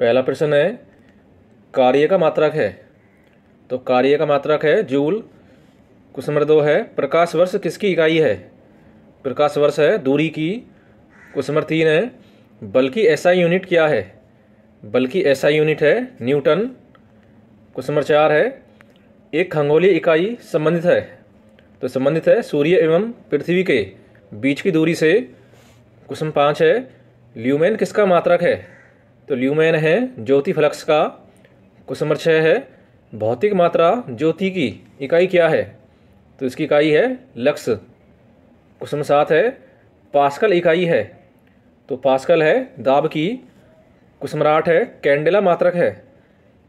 पहला प्रश्न है कार्य का मात्रक है तो कार्य का मात्रक है जूल क्वेश्चन नंबर दो है प्रकाश वर्ष किसकी इकाई है प्रकाश वर्ष है दूरी की क्वेश्चन नंबर तीन है बल्कि ऐसा यूनिट क्या है बल्कि ऐसा यूनिट है न्यूटन क्वेश्चन नंबर चार है एक खंगोली इकाई संबंधित है तो संबंधित है सूर्य एवं पृथ्वी के बीच की दूरी से क्वेश्चन पाँच है ल्यूमेन किसका मात्रक है तो ल्यूमेन है ज्योति फ्लक्स का क्वेश्चन नंबर छः है भौतिक मात्रा ज्योति की इकाई क्या है तो इसकी इकाई है लक्स क्वेश्चन नंबर सात है पास्कल इकाई है तो पास्कल है दाब की क्वेश्चन नंबर आठ है कैंडेला मात्रक है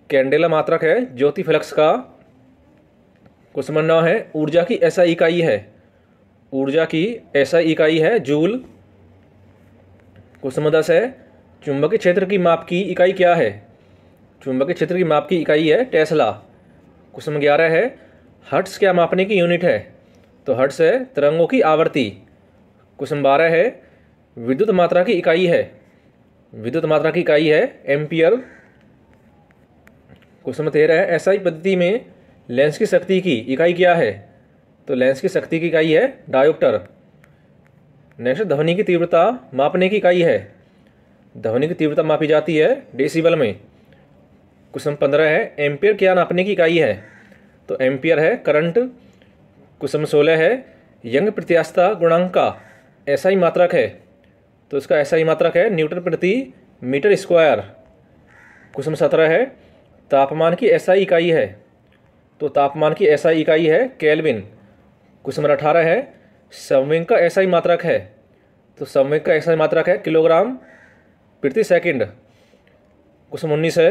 कैंडेला मात्रक है ज्योति फ्लक्स का क्वेश्चन नंबर नौ है ऊर्जा की ऐसा इकाई है ऊर्जा की ऐसा इकाई है जूल क्वेश्चन नंबर दस है चुंबकीय क्षेत्र की माप की इकाई क्या है चुंबकीय क्षेत्र की माप की इकाई है टेस्ला क्वेश्चन ग्यारह है हर्ट्स क्या मापने की यूनिट है तो हर्ट्स है तरंगों की आवृत्ति क्वेश्चन बारह है विद्युत मात्रा की इकाई है विद्युत मात्रा की इकाई है एम्पियर क्वेश्चन तेरह है ही पद्धति में लेंस की शक्ति की इकाई क्या है तो लेंस की शक्ति की इकाई है डायोप्टर नेक्स्ट ध्वनि की तीव्रता मापने की इकाई है ध्वनि की तीव्रता मापी जाती है डेसीबल में क्वेश्चन पंद्रह है एम्पियर क्या नापने की इकाई है तो एम्पियर है करंट क्वेश्चन सोलह है यंग प्रत्याशता गुणांक का ऐसा ही मात्रक है तो इसका ऐसा ही मात्रक है न्यूटन प्रति मीटर स्क्वायर क्वेश्चन सत्रह है तापमान की ऐसा ही इकाई है तो तापमान की ऐसा इकाई है कैलविन क्वेश्चन नंबर अठारह है संविंग का ऐसा ही मात्रक है तो संविंग का ऐसा ही मात्रक है किलोग्राम प्रति सेकंड क्वेश्चन उन्नीस है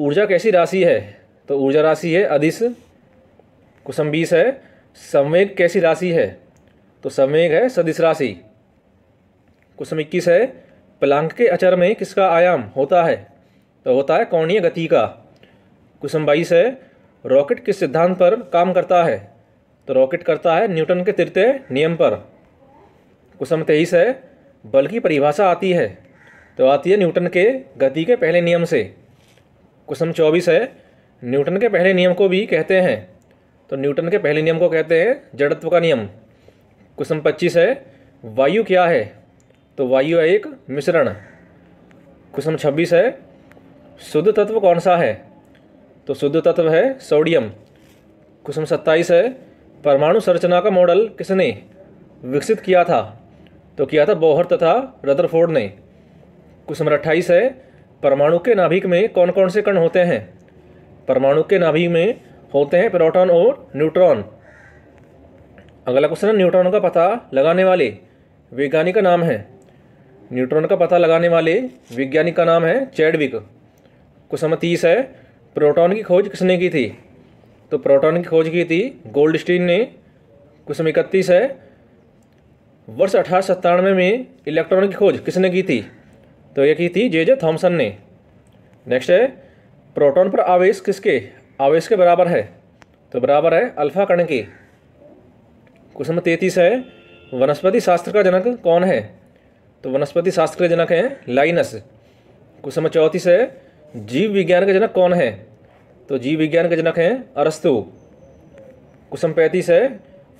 ऊर्जा कैसी राशि है तो ऊर्जा राशि है अधिस क्वेश्चन बीस है संवेग कैसी राशि है तो संवेग है सदिश राशि क्वेश्चन इक्कीस है प्लांक के अचर में किसका आयाम होता है तो होता है कौणीय गति का क्वेश्चन बाईस है रॉकेट किस सिद्धांत पर काम करता है तो रॉकेट करता है न्यूटन के तृतीय नियम पर क्वेश्चन तेईस है बल की परिभाषा आती है तो आती है न्यूटन के गति के पहले नियम से क्वेश्चन चौबीस है न्यूटन के पहले नियम को भी कहते हैं तो न्यूटन के पहले नियम को कहते हैं जड़त्व का नियम क्वेश्चन पच्चीस है वायु क्या है तो वायु है एक मिश्रण क्वेश्चन छब्बीस है शुद्ध तत्व कौन सा है तो शुद्ध तत्व है सोडियम क्वेश्चन सत्ताईस है परमाणु संरचना का मॉडल किसने विकसित किया था तो किया था बोहर तथा रदरफोर्ड ने क्वेश्चन नंबर अट्ठाईस है परमाणु के नाभिक में कौन कौन से कण होते हैं परमाणु के नाभिक में होते हैं प्रोटॉन और न्यूट्रॉन अगला क्वेश्चन है न्यूट्रॉन का पता लगाने वाले वैज्ञानिक का नाम है न्यूट्रॉन का पता लगाने वाले वैज्ञानिक का नाम है चैडविक क्वेश्चन नंबर तीस है प्रोटॉन की खोज किसने की थी तो प्रोटॉन की खोज की थी गोल्ड स्टीन ने क्वेश्चन इकतीस है वर्ष अठारह सत्तानवे में इलेक्ट्रॉन की खोज किसने की थी तो ये की थी जे जे थॉम्सन ने नेक्स्ट है प्रोटॉन पर आवेश किसके आवेश के बराबर है तो बराबर है अल्फा कण के क्वेश्चन नंबर तैतीस है वनस्पति शास्त्र का जनक कौन है तो वनस्पति शास्त्र के जनक हैं लाइनस क्वेश्चन नंबर चौंतीस है जीव विज्ञान के जनक कौन है तो जीव विज्ञान के जनक हैं अरस्तु क्वेश्चन पैंतीस है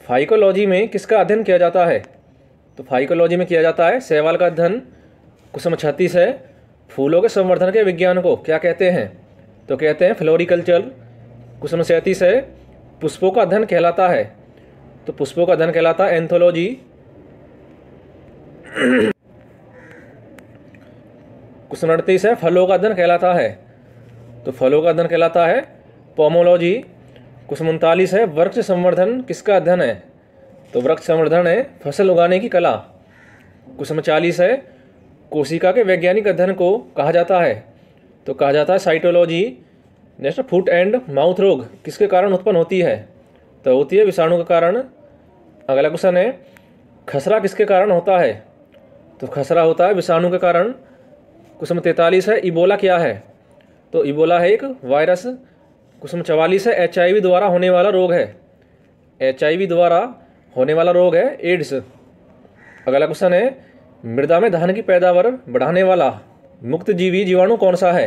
फाइकोलॉजी में किसका अध्ययन किया जाता है तो फाइकोलॉजी में किया जाता है सहवाल का अध्ययन क्वेश्चन छत्तीस है फूलों के संवर्धन के विज्ञान को क्या कहते हैं तो कहते हैं फ्लोरिकल्चर कुसम सैंतीस है पुष्पों का अध्ययन कहलाता है तो पुष्पों का अध्ययन कहलाता है एंथोलॉजी कुसम अड़तीस है फलों का अध्ययन कहलाता है तो फलों का अध्ययन कहलाता है पोमोलॉजी कुसम उनतालीस है वृक्ष संवर्धन किसका अध्ययन है तो वृक्ष संवर्धन है फसल उगाने की कला क्वेश्चन चालीस है कोशिका के वैज्ञानिक अध्ययन को कहा जाता है तो कहा जाता है cytology next foot and mouth रोग किसके कारण उत्पन्न होती है तो होती है विषाणु के कारण अगला क्वेश्चन है खसरा किसके कारण होता है तो खसरा होता है विषाणु के कारण कुसुम तैंतालीस है इबोला क्या है तो इबोला है एक वायरस कुसुम चवालीस है एच द्वारा होने वाला रोग है एच द्वारा होने वाला रोग है एड्स अगला क्वेश्चन है मृदा में धान की पैदावार बढ़ाने वाला मुक्त जीवी जीवाणु कौन सा है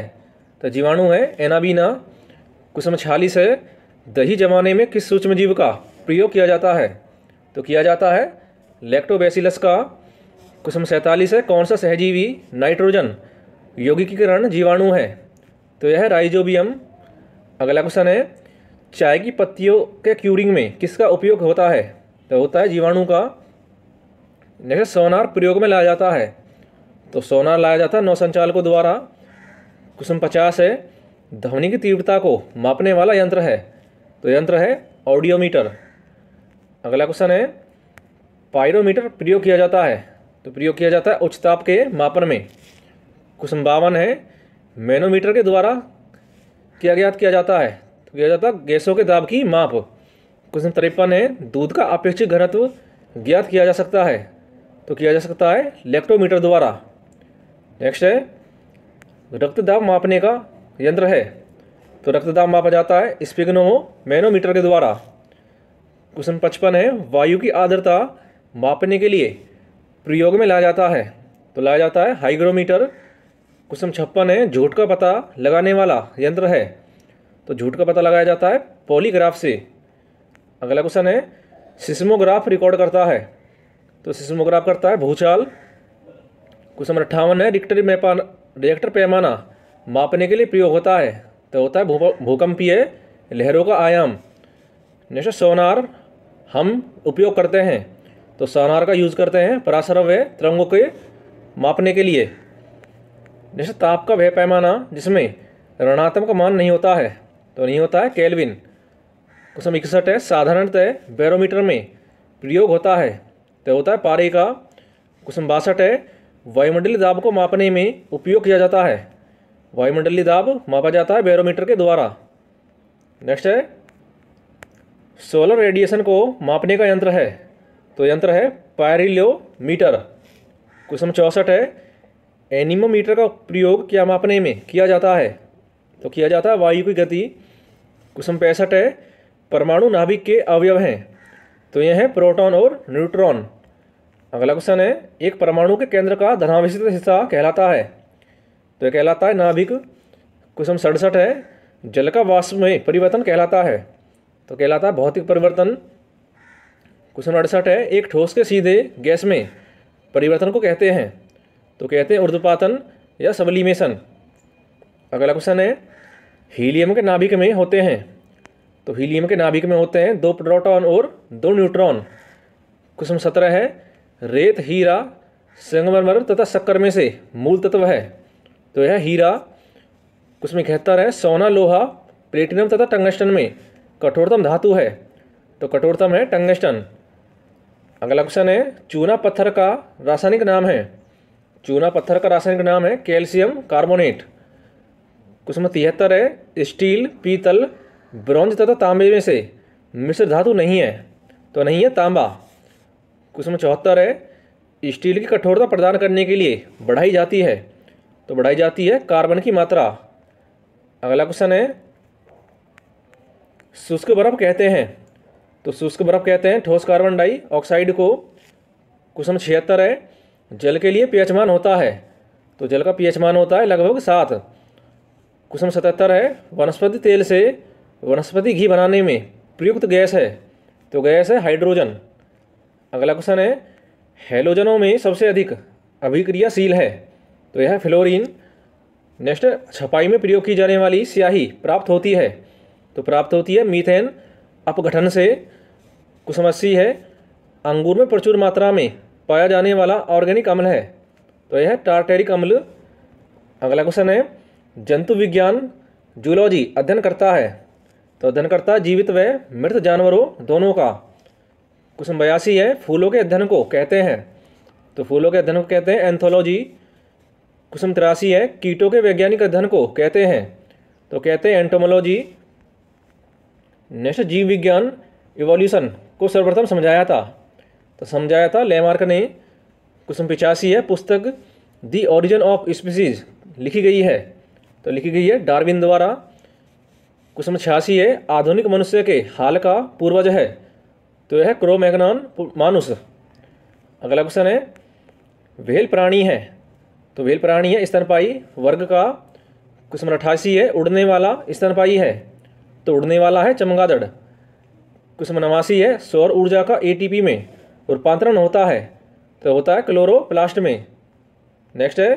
तो जीवाणु है एनाबीना कुसम छियालीस है दही जमाने में किस सूक्ष्म जीव का प्रयोग किया जाता है तो किया जाता है लैक्टोबैसिलस का कुसम सैंतालीस है कौन सा सहजीवी नाइट्रोजन यौगिकीकरण जीवाणु है तो यह राइजोबियम अगला क्वेश्चन है चाय की पत्तियों के क्यूरिंग में किसका उपयोग होता है तो होता है जीवाणु का नेक्स्ट सोनार प्रयोग में लाया जाता है तो सोनार लाया जाता है नौसंचालकों द्वारा कुसुम पचास है ध्वनि की तीव्रता को मापने वाला यंत्र है तो यंत्र है ऑडियोमीटर अगला क्वेश्चन है पायरोमीटर प्रयोग किया जाता है तो प्रयोग किया जाता है उच्च ताप के मापन में कुसुम बावन है मैनोमीटर के द्वारा किया ज्ञात किया जाता है तो किया जाता है गैसों के दाब की माप क्वेश्चन तिरपन है दूध का अपेक्षित घनत्व ज्ञात किया जा सकता है तो किया जा सकता है लेक्टोमीटर द्वारा नेक्स्ट है रक्तदाब मापने का यंत्र है तो रक्तदाब मापा जाता है स्पिग्नो मैनोमीटर के द्वारा क्वेश्चन पचपन है वायु की आर्द्रता मापने के लिए प्रयोग में लाया जाता है तो लाया जाता है हाइग्रोमीटर क्वेश्चन छप्पन है झूठ का पता लगाने वाला यंत्र है तो झूठ का पता लगाया जाता है पॉलीग्राफ से अगला क्वेश्चन है सिस्मोग्राफ रिकॉर्ड करता है तो सिस्मोग्राफ करता है भूचाल क्वेश्चन नंबर अट्ठावन है रिक्टर मैपान रिएक्टर पैमाना मापने के लिए प्रयोग होता है तो होता है भूकंपीय लहरों का आयाम नेक्स्ट सोनार हम उपयोग करते हैं तो सोनार का यूज़ करते हैं परासरव है तिरंगों के मापने के लिए नेक्स्ट ताप का वह पैमाना जिसमें ऋणात्मक मान नहीं होता है तो नहीं होता है केल्विन क्वेश्चन इकसठ है साधारणतः बैरोमीटर में प्रयोग होता है तो होता है पारे का क्वेश्चन बासठ है वायुमंडलीय दाब को मापने में उपयोग किया जाता है वायुमंडलीय दाब मापा जाता है बैरोमीटर के द्वारा नेक्स्ट है सोलर रेडिएशन को मापने का यंत्र है तो यंत्र है पायरिलोमीटर क्वेश्चन चौंसठ है एनिमोमीटर का प्रयोग क्या मापने में किया जाता है तो किया जाता है वायु की गति क्वेश्चन पैंसठ है परमाणु नाभिक के अवयव हैं तो यह है प्रोटॉन और न्यूट्रॉन अगला क्वेश्चन है एक परमाणु के केंद्र का धनावेश हिस्सा कहलाता है तो यह कहलाता है नाभिक क्वेश्चन सड़सठ है जल का वाष्प में परिवर्तन कहलाता है तो कहलाता है भौतिक परिवर्तन क्वेश्चन अड़सठ है एक ठोस के सीधे गैस में परिवर्तन को कहते हैं तो कहते हैं ऊर्ध्वपातन या सबलीमेशन अगला क्वेश्चन है हीलियम के नाभिक में होते हैं तो हीलियम के नाभिक में होते हैं दो प्रोटॉन और दो न्यूट्रॉन क्वेश्चन सत्रह है रेत हीरा संगमरमर तथा शक्कर में से मूल तत्व है तो यह हीरा उसमें कहता है सोना लोहा प्लेटिनम तथा टंगस्टन में कठोरतम धातु है तो कठोरतम है टंगस्टन अगला क्वेश्चन है चूना पत्थर का रासायनिक नाम है चूना पत्थर का रासायनिक नाम है कैल्शियम कार्बोनेट में तिहत्तर है स्टील पीतल ब्रॉन्ज तथा तांबे में से मिश्र धातु नहीं है तो नहीं है तांबा क्वेश्चन नंबर चौहत्तर है स्टील की कठोरता प्रदान करने के लिए बढ़ाई जाती है तो बढ़ाई जाती है कार्बन की मात्रा अगला क्वेश्चन है शुष्क बर्फ कहते हैं तो शुष्क बर्फ कहते हैं ठोस कार्बन डाई ऑक्साइड को क्वेश्चन छिहत्तर है जल के लिए पीएच मान होता है तो जल का पीएच मान होता है लगभग सात क्वेश्चन सतहत्तर है वनस्पति तेल से वनस्पति घी बनाने में प्रयुक्त गैस है तो गैस है हाइड्रोजन अगला क्वेश्चन है हेलोजनों में सबसे अधिक अभिक्रियाशील है तो यह फ्लोरीन नेक्स्ट छपाई में प्रयोग की जाने वाली स्याही प्राप्त होती है तो प्राप्त होती है मीथेन अपगठन से कुसमस्सी है अंगूर में प्रचुर मात्रा में पाया जाने वाला ऑर्गेनिक अम्ल है तो यह टार्टेरिक अम्ल अगला क्वेश्चन है जंतु विज्ञान जूलॉजी अध्ययन करता है तो अध्ययन करता जीवित व मृत जानवरों दोनों का क्वेश्चन बयासी है फूलों के अध्ययन को कहते हैं तो फूलों के अध्ययन को कहते हैं एंथोलॉजी क्वेश्चन तिरासी है कीटों के वैज्ञानिक अध्ययन को कहते हैं तो कहते हैं एंटोमोलॉजी नेक्स्ट जीव विज्ञान इवोल्यूशन को सर्वप्रथम समझाया था तो समझाया था लेमार्क ने क्वेश्चन पिचासी है पुस्तक दी ओरिजिन ऑफ स्पीसीज लिखी गई है तो लिखी गई है डार्विन द्वारा क्वेश्चन छियासी है आधुनिक मनुष्य के हाल का पूर्वज है तो यह क्रोमैगनॉन मानुस अगला क्वेश्चन है वेल प्राणी है तो वेल प्राणी है स्तनपाई वर्ग का क्वेश्चन अट्ठासी है उड़ने वाला स्तनपाई है तो उड़ने वाला है चमगादड़ क्वेश्चन नवासी है सौर ऊर्जा का एटीपी में रूपांतरण होता है तो होता है क्लोरोप्लास्ट में नेक्स्ट है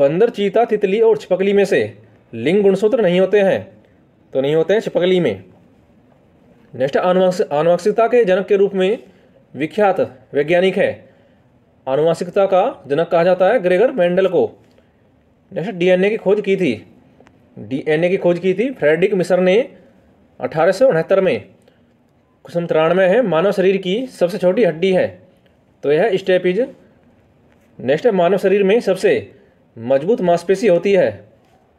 बंदर चीता तितली और छिपकली में से लिंग गुणसूत्र नहीं होते हैं तो नहीं होते हैं छिपकली में नेक्स्ट आनुवांशिकता के जनक के रूप में विख्यात वैज्ञानिक है आनुवांशिकता का जनक कहा जाता है ग्रेगर मेंडल को नेक्स्ट डीएनए की खोज की थी डीएनए की खोज की थी फ्रेडरिक मिसर ने अठारह में कुसुम तिरानवे है मानव शरीर की सबसे छोटी हड्डी है तो यह स्टेपिज नेक्स्ट है मानव शरीर में सबसे मजबूत मांसपेशी होती है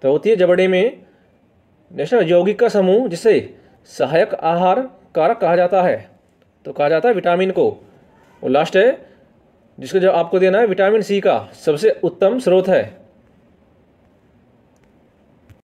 तो होती है जबड़े में नेक्स्ट यौगिक का समूह जिसे सहायक आहार कारक कहा जाता है तो कहा जाता है विटामिन को और लास्ट है जिसको जब आपको देना है विटामिन सी का सबसे उत्तम स्रोत है